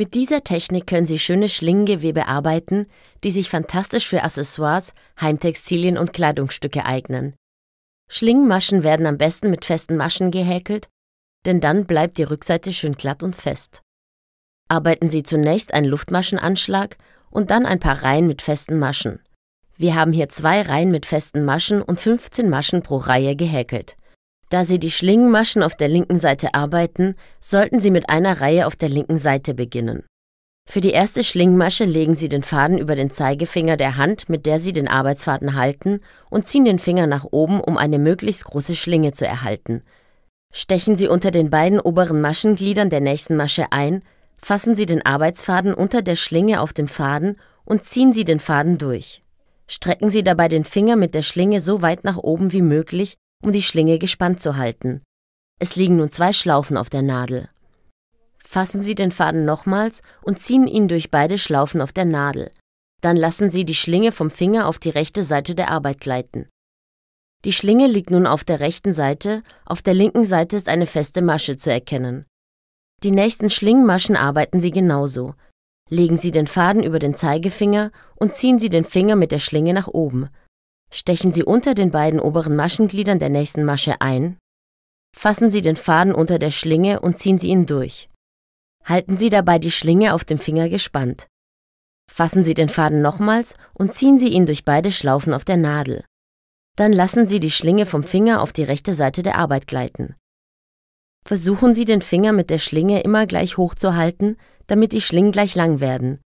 Mit dieser Technik können Sie schöne Schlingengewebe arbeiten, die sich fantastisch für Accessoires, Heimtextilien und Kleidungsstücke eignen. Schlingmaschen werden am besten mit festen Maschen gehäkelt, denn dann bleibt die Rückseite schön glatt und fest. Arbeiten Sie zunächst einen Luftmaschenanschlag und dann ein paar Reihen mit festen Maschen. Wir haben hier zwei Reihen mit festen Maschen und 15 Maschen pro Reihe gehäkelt. Da Sie die Schlingenmaschen auf der linken Seite arbeiten, sollten Sie mit einer Reihe auf der linken Seite beginnen. Für die erste Schlingenmasche legen Sie den Faden über den Zeigefinger der Hand, mit der Sie den Arbeitsfaden halten, und ziehen den Finger nach oben, um eine möglichst große Schlinge zu erhalten. Stechen Sie unter den beiden oberen Maschengliedern der nächsten Masche ein, fassen Sie den Arbeitsfaden unter der Schlinge auf dem Faden und ziehen Sie den Faden durch. Strecken Sie dabei den Finger mit der Schlinge so weit nach oben wie möglich, um die Schlinge gespannt zu halten. Es liegen nun zwei Schlaufen auf der Nadel. Fassen Sie den Faden nochmals und ziehen ihn durch beide Schlaufen auf der Nadel. Dann lassen Sie die Schlinge vom Finger auf die rechte Seite der Arbeit gleiten. Die Schlinge liegt nun auf der rechten Seite, auf der linken Seite ist eine feste Masche zu erkennen. Die nächsten Schlingmaschen arbeiten Sie genauso. Legen Sie den Faden über den Zeigefinger und ziehen Sie den Finger mit der Schlinge nach oben. Stechen Sie unter den beiden oberen Maschengliedern der nächsten Masche ein, fassen Sie den Faden unter der Schlinge und ziehen Sie ihn durch. Halten Sie dabei die Schlinge auf dem Finger gespannt. Fassen Sie den Faden nochmals und ziehen Sie ihn durch beide Schlaufen auf der Nadel. Dann lassen Sie die Schlinge vom Finger auf die rechte Seite der Arbeit gleiten. Versuchen Sie den Finger mit der Schlinge immer gleich hoch zu halten, damit die Schlingen gleich lang werden.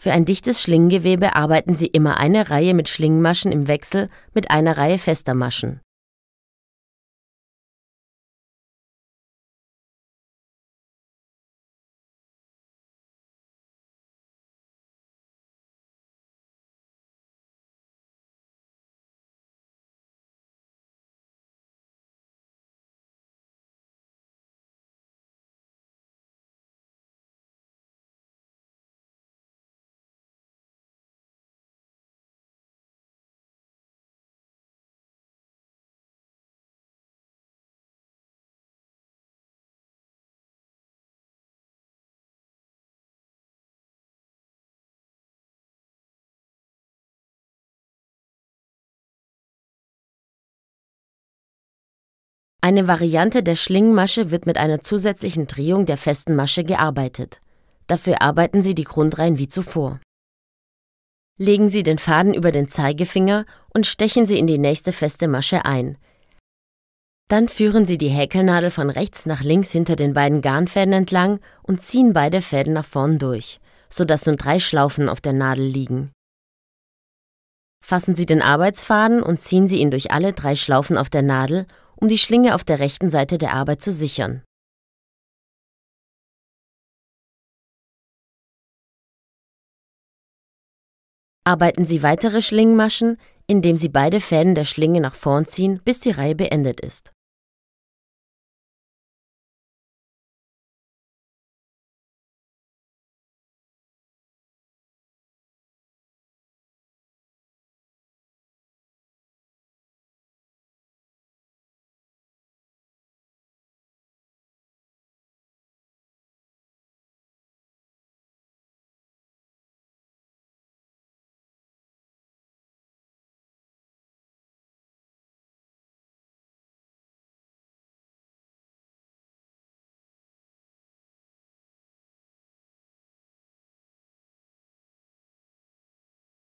Für ein dichtes Schlinggewebe arbeiten sie immer eine Reihe mit Schlingmaschen im Wechsel mit einer Reihe fester Maschen Eine Variante der Schlingmasche wird mit einer zusätzlichen Drehung der festen Masche gearbeitet. Dafür arbeiten Sie die Grundreihen wie zuvor. Legen Sie den Faden über den Zeigefinger und stechen Sie in die nächste feste Masche ein. Dann führen Sie die Häkelnadel von rechts nach links hinter den beiden Garnfäden entlang und ziehen beide Fäden nach vorn durch, sodass nun drei Schlaufen auf der Nadel liegen. Fassen Sie den Arbeitsfaden und ziehen Sie ihn durch alle drei Schlaufen auf der Nadel um die Schlinge auf der rechten Seite der Arbeit zu sichern. Arbeiten Sie weitere Schlingmaschen, indem Sie beide Fäden der Schlinge nach vorn ziehen, bis die Reihe beendet ist